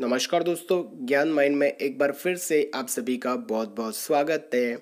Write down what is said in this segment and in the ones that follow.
नमस्कार दोस्तों ज्ञान माइंड में एक बार फिर से आप सभी का बहुत बहुत स्वागत है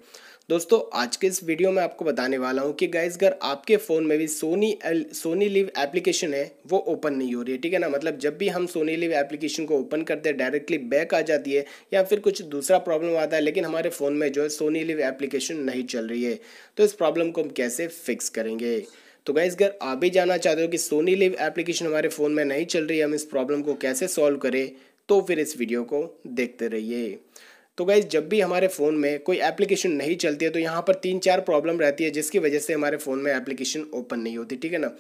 दोस्तों आज के इस वीडियो में आपको बताने वाला हूँ कि गाइज अगर आपके फ़ोन में भी Sony L Sony Liv application है वो ओपन नहीं हो रही है ठीक है ना मतलब जब भी हम सोनी लिव एप्लीकेशन को ओपन करते हैं डायरेक्टली बैक आ जाती है या फिर कुछ दूसरा प्रॉब्लम आता है लेकिन हमारे फ़ोन में जो है सोनी लिव एप्लीकेशन नहीं चल रही है तो इस प्रॉब्लम को हम कैसे फिक्स करेंगे तो गाइज अगर आप भी जानना चाहते हो कि सोनी लिव एप्लीकेशन हमारे फ़ोन में नहीं चल रही है हम इस प्रॉब्लम को कैसे सॉल्व करें तो फिर इस वीडियो को देखते रहिए तो गाइज जब भी हमारे फ़ोन में कोई एप्लीकेशन नहीं चलती है तो यहाँ पर तीन चार प्रॉब्लम रहती है जिसकी वजह से हमारे फ़ोन में एप्लीकेशन ओपन नहीं होती ठीक है ना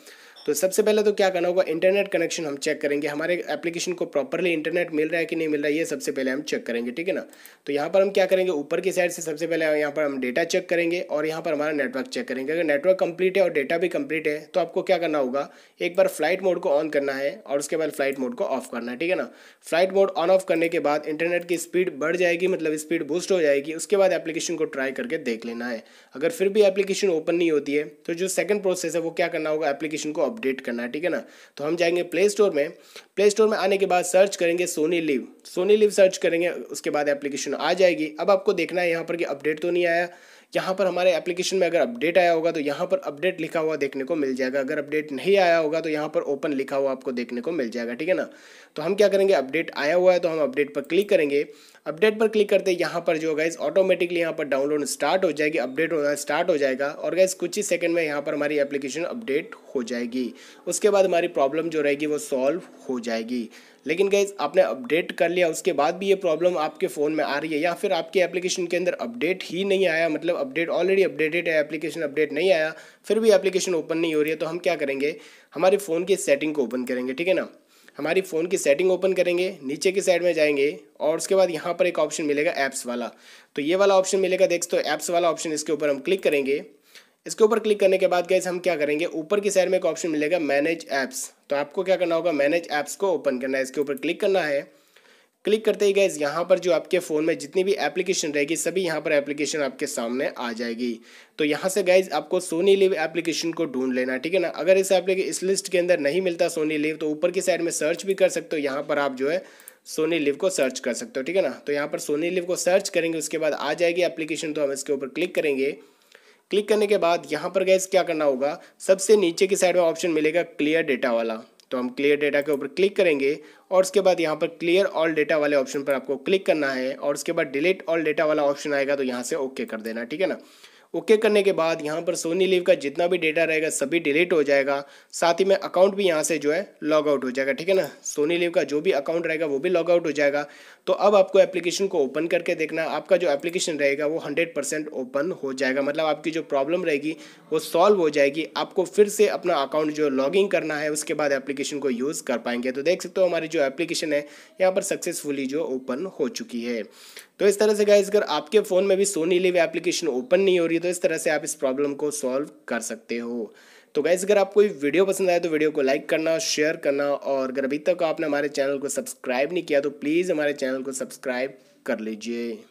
तो सबसे पहले तो क्या करना होगा इंटरनेट कनेक्शन हम चेक करेंगे हमारे एप्लीकेशन को प्रॉपरली इंटरनेट मिल रहा है कि नहीं मिल रहा है ये सबसे पहले हम चेक करेंगे ठीक है ना तो यहाँ पर हम क्या करेंगे ऊपर की साइड से सबसे पहले यहाँ पर हम डेटा चेक करेंगे और यहाँ पर हमारा नेटवर्क चेक करेंगे अगर नेटवर्क कंप्लीट है और डेटा भी कंप्लीट है तो आपको क्या करना होगा एक बार फ्लाइट मोड को ऑन करना है और उसके बाद फ्लाइट मोड को ऑफ करना है ठीक है ना फ्लाइट मोड ऑन ऑफ करने के बाद इंटरनेट की स्पीड बढ़ जाएगी मतलब मतलब स्पीड बूस्ट हो जाएगी उसके बाद एप्लीकेशन को ट्राई करके देख लेना है अगर फिर भी एप्लीकेशन ओपन नहीं होती है तो जो सेकंड प्रोसेस है वो क्या करना होगा एप्लीकेशन को अपडेट करना है ठीक है ना तो हम जाएंगे प्ले स्टोर में प्ले स्टोर में आने के बाद सर्च करेंगे Sony Liv Sony Liv search करेंगे उसके बाद एप्लीकेशन आ जाएगी अब आपको देखना है यहाँ पर कि अपडेट तो नहीं आया यहाँ पर हमारे एप्लीकेशन में अगर अपडेट आया होगा तो यहाँ पर अपडेट लिखा हुआ देखने को मिल जाएगा अगर अपडेट नहीं आया होगा तो यहाँ पर ओपन लिखा हुआ आपको देखने को मिल जाएगा ठीक है ना तो हम क्या करेंगे अपडेट आया हुआ है तो हम अपडेट पर क्लिक करेंगे अपडेट पर क्लिक करते यहाँ पर जो गाइज ऑटोमेटिकली यहाँ पर डाउनलोड स्टार्ट हो जाएगी अपडेट होना स्टार्ट हो जाएगा और गैस कुछ ही सेकंड में यहाँ पर हमारी एप्लीकेशन अपडेट हो जाएगी उसके बाद हमारी प्रॉब्लम जो रहेगी वो सॉल्व हो जाएगी लेकिन गैज़ आपने अपडेट कर लिया उसके बाद भी ये प्रॉब्लम आपके फ़ोन में आ रही है या फिर आपके एप्लीकेशन के अंदर अपडेट ही नहीं आया मतलब अपडेट ऑलरेडी अपडेटेड है एप्लीकेशन अपडेट नहीं आया फिर भी एप्लीकेशन ओपन नहीं हो रही है तो हम क्या करेंगे हमारे फ़ोन की सेटिंग को ओपन करेंगे ठीक है ना हमारी फ़ोन की सेटिंग ओपन करेंगे नीचे की साइड में जाएंगे और उसके बाद यहाँ पर एक ऑप्शन मिलेगा ऐप्स वाला तो ये वाला ऑप्शन मिलेगा देख तो ऐप्स वाला ऑप्शन इसके ऊपर हम क्लिक करेंगे इसके ऊपर क्लिक करने के बाद गैस हम क्या करेंगे ऊपर की साइड में एक ऑप्शन मिलेगा मैनेज ऐप्स तो आपको क्या करना होगा मैनेज ऐप्स को ओपन करना है इसके ऊपर क्लिक करना है क्लिक करते ही गैस यहाँ पर जो आपके फ़ोन में जितनी भी एप्लीकेशन रहेगी सभी यहाँ पर एप्लीकेशन आपके सामने आ जाएगी तो यहाँ से गैस आपको सोनी लिव एप्लीकेशन को ढूंढ लेना ठीक है ना अगर इस एप्लीके इस लिस्ट के अंदर नहीं मिलता सोनी लिव तो ऊपर की साइड में सर्च भी कर सकते हो यहाँ पर आप जो है सोनी लिव को सर्च कर सकते हो ठीक है ना तो यहाँ पर सोनी लिव को सर्च करेंगे उसके बाद आ जाएगी एप्लीकेशन तो हम इसके ऊपर क्लिक करेंगे क्लिक करने के बाद यहाँ पर गैस क्या करना होगा सबसे नीचे की साइड में ऑप्शन मिलेगा क्लियर डेटा वाला तो हम क्लियर डेटा के ऊपर क्लिक करेंगे और उसके बाद यहाँ पर क्लियर ऑल डेटा वाले ऑप्शन पर आपको क्लिक करना है और उसके बाद डिलीट ऑल डेटा वाला ऑप्शन आएगा तो यहाँ से ओके कर देना ठीक है ना ओके करने के बाद यहाँ पर सोनी लीव का जितना भी डेटा रहेगा सभी डिलीट हो जाएगा साथ ही में अकाउंट भी यहाँ से जो है लॉग आउट हो जाएगा ठीक है ना सोनी लीव का जो भी अकाउंट रहेगा वो भी लॉग आउट हो जाएगा तो अब आपको एप्लीकेशन को ओपन करके देखना आपका जो एप्लीकेशन रहेगा वो हंड्रेड परसेंट ओपन हो जाएगा मतलब आपकी जो प्रॉब्लम रहेगी वो सॉल्व हो जाएगी आपको फिर से अपना अकाउंट जो लॉगिन करना है उसके बाद एप्लीकेशन को यूज़ कर पाएंगे तो देख सकते हो हमारी जो एप्लीकेशन है यहाँ पर सक्सेसफुली जो ओपन हो चुकी है तो इस तरह से गाइज अगर आपके फ़ोन में भी सोनी लीव एप्लीकेशन ओपन नहीं हो रही तो इस तरह से आप इस प्रॉब्लम को सॉल्व कर सकते हो तो गैस अगर आपको वीडियो पसंद आए तो वीडियो को लाइक करना शेयर करना और अगर अभी तक आपने हमारे चैनल को सब्सक्राइब नहीं किया तो प्लीज़ हमारे चैनल को सब्सक्राइब कर लीजिए